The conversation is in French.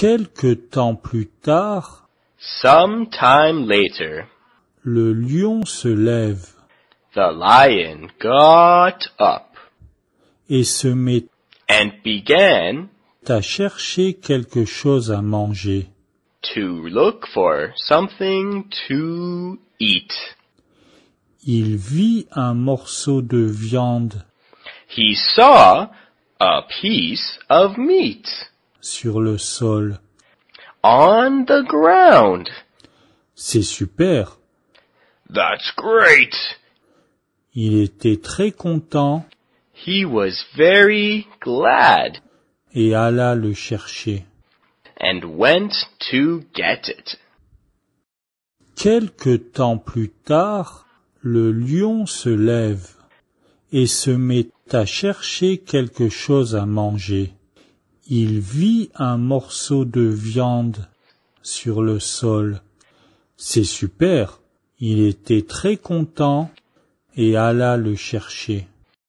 Quelque temps plus tard, some le lion se lève. The lion got up et se met and began à chercher quelque chose à manger. To look for something to eat. Il vit un morceau de viande. He saw a piece of meat sur le sol. On the ground. C'est super. That's great. Il était très content. He was very glad. Et alla le chercher. And went to get it. Quelque temps plus tard, le lion se lève et se met à chercher quelque chose à manger. Il vit un morceau de viande sur le sol. C'est super. Il était très content et alla le chercher.